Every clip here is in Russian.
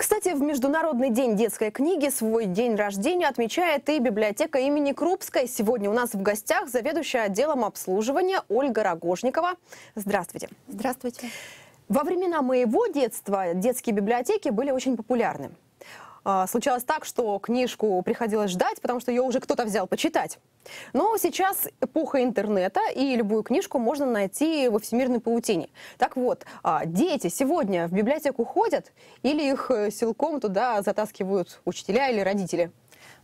Кстати, в Международный день детской книги свой день рождения отмечает и библиотека имени Крупской. Сегодня у нас в гостях заведующая отделом обслуживания Ольга Рогожникова. Здравствуйте. Здравствуйте. Во времена моего детства детские библиотеки были очень популярны. А, случалось так, что книжку приходилось ждать, потому что ее уже кто-то взял почитать. Но сейчас эпоха интернета, и любую книжку можно найти во всемирной паутине. Так вот, а, дети сегодня в библиотеку ходят или их э, силком туда затаскивают учителя или родители?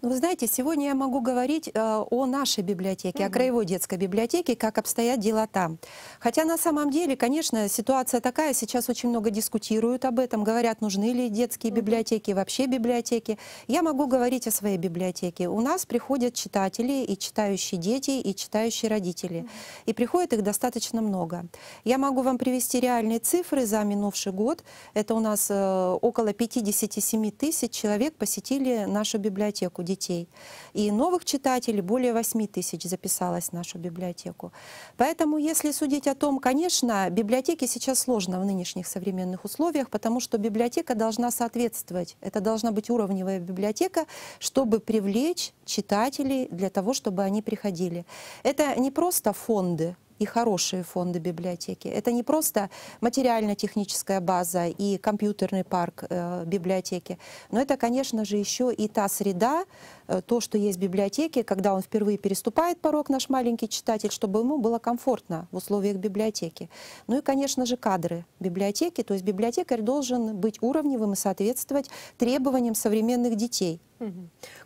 Ну, вы знаете, сегодня я могу говорить э, о нашей библиотеке, угу. о краевой детской библиотеке, как обстоят дела там. Хотя на самом деле, конечно, ситуация такая, сейчас очень много дискутируют об этом, говорят, нужны ли детские угу. библиотеки, вообще библиотеки. Я могу говорить о своей библиотеке. У нас приходят читатели, и читающие дети, и читающие родители. Угу. И приходит их достаточно много. Я могу вам привести реальные цифры за минувший год. Это у нас э, около 57 тысяч человек посетили нашу библиотеку детей. И новых читателей более 8 тысяч записалось в нашу библиотеку. Поэтому, если судить о том, конечно, библиотеки сейчас сложно в нынешних современных условиях, потому что библиотека должна соответствовать. Это должна быть уровневая библиотека, чтобы привлечь читателей для того, чтобы они приходили. Это не просто фонды, и хорошие фонды библиотеки. Это не просто материально-техническая база и компьютерный парк э, библиотеки, но это, конечно же, еще и та среда, э, то, что есть в библиотеке, когда он впервые переступает порог, наш маленький читатель, чтобы ему было комфортно в условиях библиотеки. Ну и, конечно же, кадры библиотеки, то есть библиотекарь должен быть уровневым и соответствовать требованиям современных детей.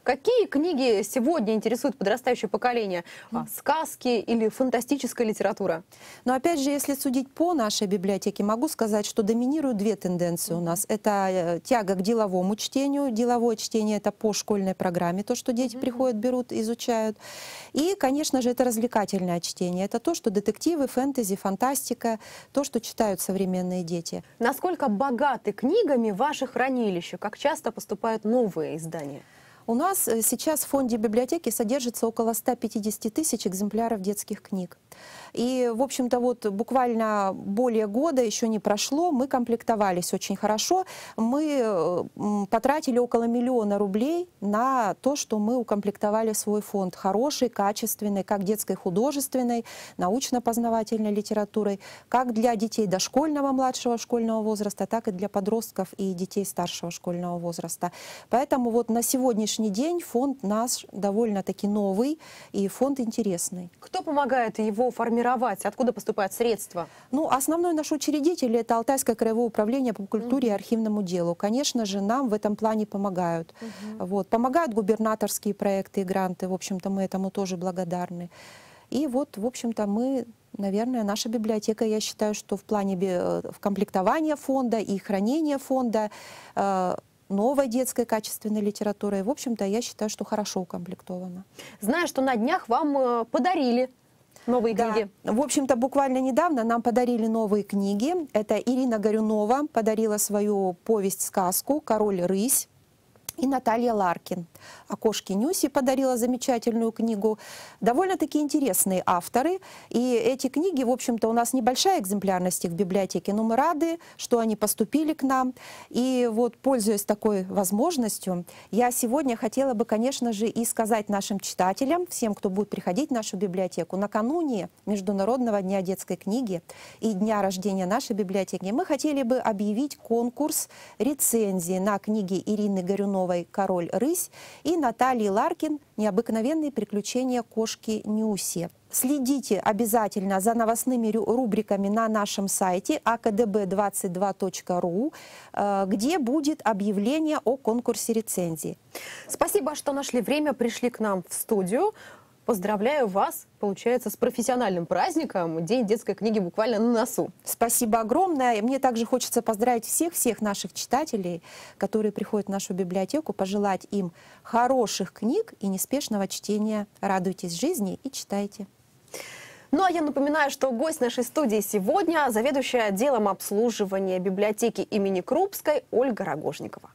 Какие книги сегодня интересуют подрастающее поколение? А, сказки или фантастическая литература? Но ну, опять же, если судить по нашей библиотеке, могу сказать, что доминируют две тенденции у нас. Это э, тяга к деловому чтению. Деловое чтение — это по школьной программе, то, что дети приходят, берут, изучают. И, конечно же, это развлекательное чтение. Это то, что детективы, фэнтези, фантастика, то, что читают современные дети. Насколько богаты книгами ваши хранилища? Как часто поступают новые издания? У нас э, сейчас в фонде библиотеки содержится около 150 тысяч экземпляров детских книг. И, в общем-то, вот буквально более года еще не прошло, мы комплектовались очень хорошо. Мы э, потратили около миллиона рублей на то, что мы укомплектовали свой фонд хороший, качественный, как детской художественной, научно-познавательной литературой, как для детей дошкольного, младшего школьного возраста, так и для подростков и детей старшего школьного возраста. Поэтому вот на сегодняшний сегодняшний день фонд наш довольно-таки новый и фонд интересный. Кто помогает его формировать? Откуда поступают средства? Ну, основной наш учредитель – это Алтайское краевое управление по культуре и архивному делу. Конечно же, нам в этом плане помогают. Mm вот. Помогают губернаторские проекты и гранты. В общем-то, мы этому тоже благодарны. И вот, в общем-то, мы Наверное, наша библиотека, я считаю, что в плане э, в комплектования фонда и хранения фонда э, новой детской качественной литературой. В общем-то, я считаю, что хорошо укомплектована. Знаю, что на днях вам э, подарили Новые да. книги. В общем-то, буквально недавно нам подарили новые книги. Это Ирина Горюнова подарила свою повесть-сказку «Король рысь» и Наталья Ларкин. О кошке Нюси подарила замечательную книгу. Довольно-таки интересные авторы. И эти книги, в общем-то, у нас небольшая экземплярность их в библиотеке, но мы рады, что они поступили к нам. И вот, пользуясь такой возможностью, я сегодня хотела бы, конечно же, и сказать нашим читателям, всем, кто будет приходить в нашу библиотеку, накануне Международного дня детской книги и дня рождения нашей библиотеки, мы хотели бы объявить конкурс рецензии на книги Ирины Горюновой Смирновой «Король рысь» и Натальи Ларкин «Необыкновенные приключения кошки Нюси». Следите обязательно за новостными рубриками на нашем сайте akdb22.ru, а э, где будет объявление о конкурсе рецензии. Спасибо, что нашли время, пришли к нам в студию. Поздравляю вас, получается, с профессиональным праздником. День детской книги буквально на носу. Спасибо огромное. мне также хочется поздравить всех-всех наших читателей, которые приходят в нашу библиотеку, пожелать им хороших книг и неспешного чтения. Радуйтесь жизни и читайте. Ну а я напоминаю, что гость нашей студии сегодня заведующая отделом обслуживания библиотеки имени Крупской Ольга Рогожникова.